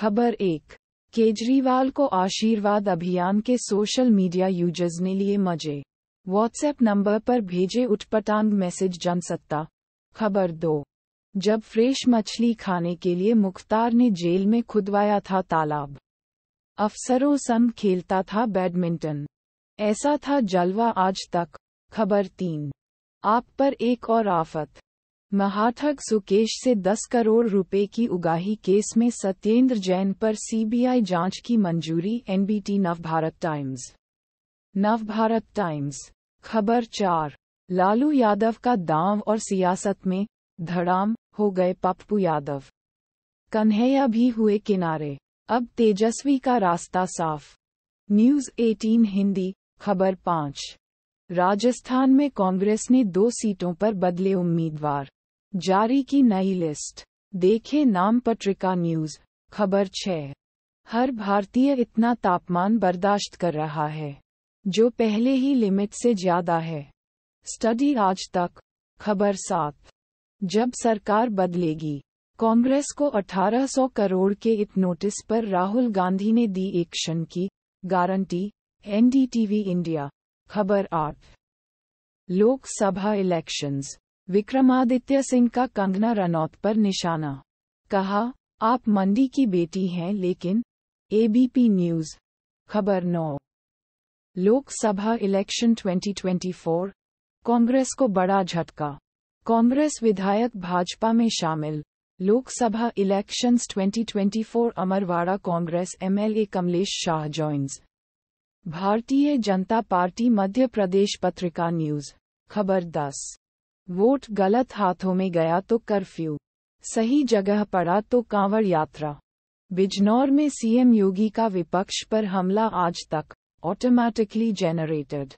खबर एक केजरीवाल को आशीर्वाद अभियान के सोशल मीडिया यूजर्स ने लिए मजे व्हाट्सएप नंबर पर भेजे उठपटांग मैसेज जनसत्ता खबर दो जब फ्रेश मछली खाने के लिए मुख्तार ने जेल में खुदवाया था तालाब अफसरों संग खेलता था बैडमिंटन ऐसा था जलवा आज तक खबर तीन आप पर एक और आफत महाथक सुकेश से 10 करोड़ रुपए की उगाही केस में सत्येंद्र जैन पर सीबीआई जांच की मंजूरी NBT Navbharat Times Navbharat Times खबर चार लालू यादव का दांव और सियासत में धड़ाम हो गए पप्पू यादव कन्हैया भी हुए किनारे अब तेजस्वी का रास्ता साफ न्यूज 18 हिंदी खबर पाँच राजस्थान में कांग्रेस ने दो सीटों पर बदले उम्मीदवार जारी की नई लिस्ट देखें नाम पत्रिका न्यूज खबर छः हर भारतीय इतना तापमान बर्दाश्त कर रहा है जो पहले ही लिमिट से ज्यादा है स्टडी आज तक खबर सात जब सरकार बदलेगी कांग्रेस को 1800 करोड़ के इत नोटिस पर राहुल गांधी ने दी एक्शन की गारंटी एनडीटीवी इंडिया खबर आठ लोकसभा इलेक्शंस विक्रमादित्य सिंह का कंगना रनौत पर निशाना कहा आप मंडी की बेटी हैं लेकिन एबीपी न्यूज खबर नौ लोकसभा इलेक्शन 2024 कांग्रेस को बड़ा झटका कांग्रेस विधायक भाजपा में शामिल Lok Sabha elections 2024 Amarwara Congress MLA Kamlesh Shah joins Bharatiya Janata party मध्य प्रदेश पत्रिका न्यूज खबर दस वोट गलत हाथों में गया तो कर्फ्यू सही जगह पड़ा तो कांवड़ यात्रा बिजनौर में सीएम योगी का विपक्ष पर हमला आज तक ऑटोमैटिकली जेनरेटेड